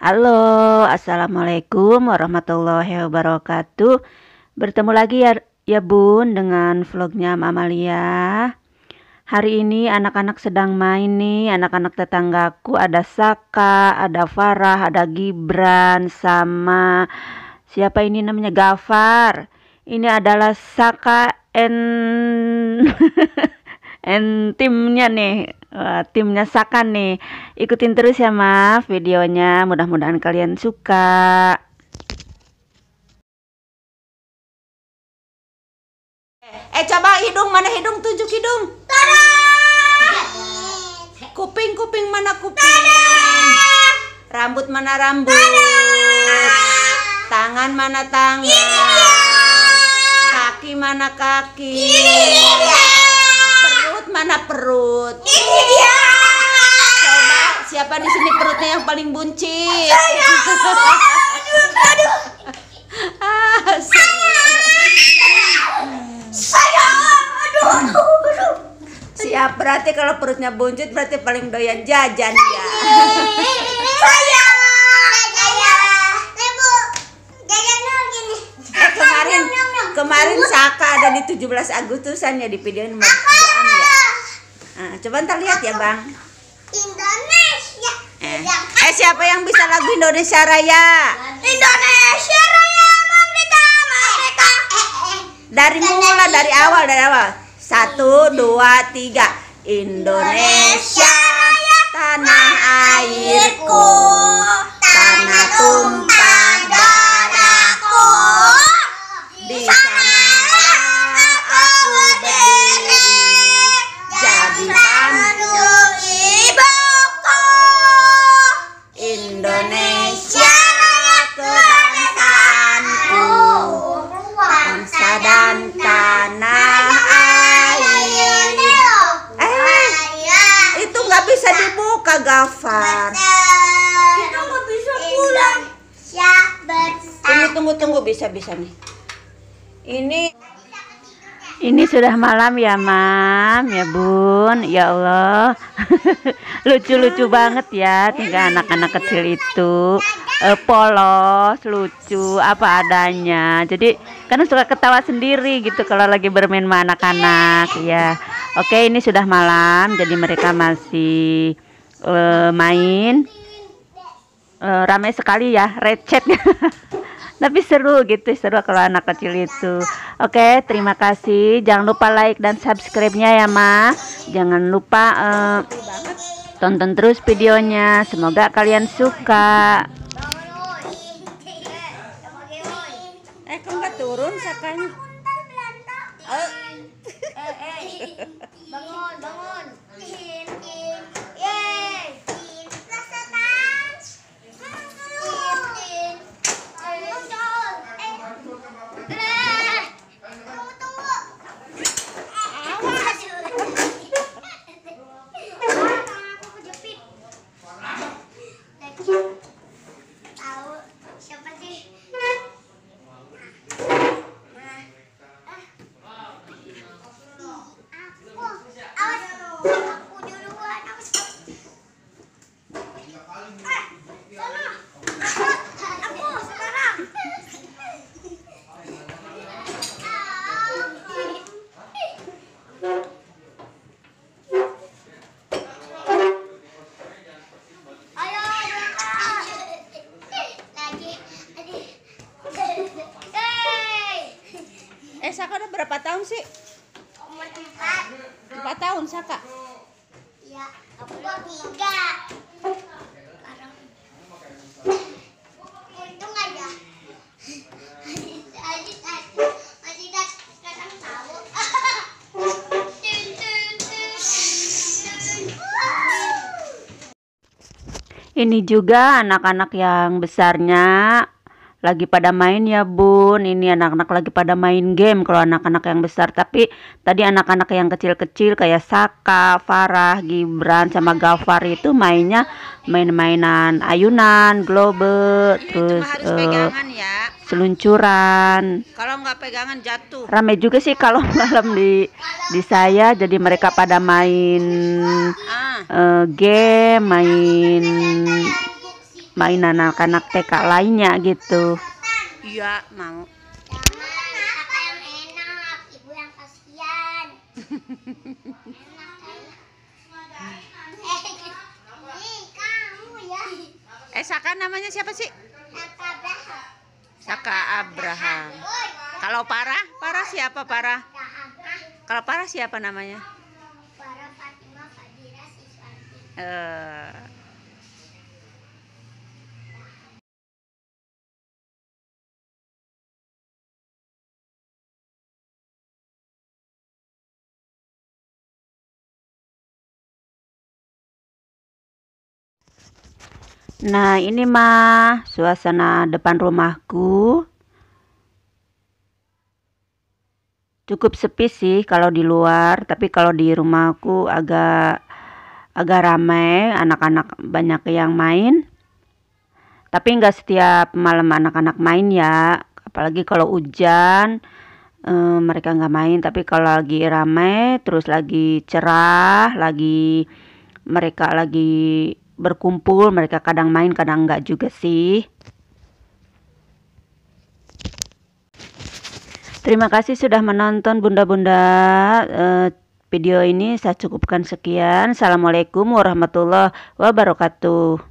Halo, Assalamualaikum warahmatullahi wabarakatuh Bertemu lagi ya, ya bun dengan vlognya Mamalia Hari ini anak-anak sedang main nih Anak-anak tetanggaku ada Saka, ada Farah, ada Gibran Sama siapa ini namanya Gafar Ini adalah Saka and, and timnya nih Wah, eh, tim nyesakan nih. Ikutin terus ya, Ma. videonya. Mudah-mudahan kalian suka. Eh, coba hidung mana hidung? Tunjuk hidung. Tada! Kuping, kuping mana kuping? Tada! Rambut mana rambut? Tada! Tangan mana tangan? Iya! Kaki mana kaki? Iya! mana perut? Ini Coba siapa di sini perutnya yang paling buncit? Saya. Aduh. Ah, saya. Aduh, Siap berarti kalau perutnya buncit berarti paling doyan jajan ya. Saya. Eh, kemarin kemarin Saka ada di 17 Agustusan ya di video ini. Nah, coba ntar lihat ya bang. Indonesia. Eh. eh siapa yang bisa lagu Indonesia Raya? Indonesia Raya Merdeka Merdeka. Eh, eh, eh. Dari mula dari awal dari awal. Satu dua tiga. Indonesia Raya tanah airku tanah tumpah. Tunggu, tunggu, tunggu. Bisa, bisa nih. Ini ini sudah malam ya, Mam, ya Bun, ya Allah. Lucu-lucu banget ya, tiga anak-anak kecil itu uh, polos, lucu, apa adanya. Jadi karena suka ketawa sendiri gitu kalau lagi bermain sama anak-anak, ya. Oke, ini sudah malam, jadi mereka masih uh, main uh, ramai sekali ya recet tapi seru gitu seru kalau anak kecil itu oke okay, terima kasih jangan lupa like dan subscribe-nya ya ma jangan lupa uh, tonton terus videonya semoga kalian suka eh kok nggak turun sakanya bangun eh, eh Saka udah berapa tahun sih? Umur empat. Empat tahun Saka? Iya, aku tiga. Untung aja. Ini juga anak-anak yang besarnya lagi pada main ya bun ini anak-anak lagi pada main game kalau anak-anak yang besar tapi tadi anak-anak yang kecil-kecil kayak Saka, Farah, Gibran sama Gafar itu mainnya main-mainan ayunan, globe, iya, terus uh, seluncuran. Kalau nggak pegangan jatuh. Rame juga sih kalau malam di di saya, jadi mereka pada main uh, game, main mainan anak-anak TK lainnya gitu iya mau Eh Saka namanya siapa sih? Saka Abraham. Saka Abraham. Kalau Parah, Parah siapa Parah? Kalau Parah siapa namanya? Parah Fatima Fadira Siswanti. Eh. Nah ini mah suasana depan rumahku Cukup sepi sih kalau di luar Tapi kalau di rumahku agak agak ramai Anak-anak banyak yang main Tapi nggak setiap malam anak-anak main ya Apalagi kalau hujan eh, mereka nggak main Tapi kalau lagi ramai terus lagi cerah Lagi mereka lagi berkumpul mereka kadang main kadang enggak juga sih Terima kasih sudah menonton bunda-bunda eh, video ini saya cukupkan sekian Assalamualaikum warahmatullahi wabarakatuh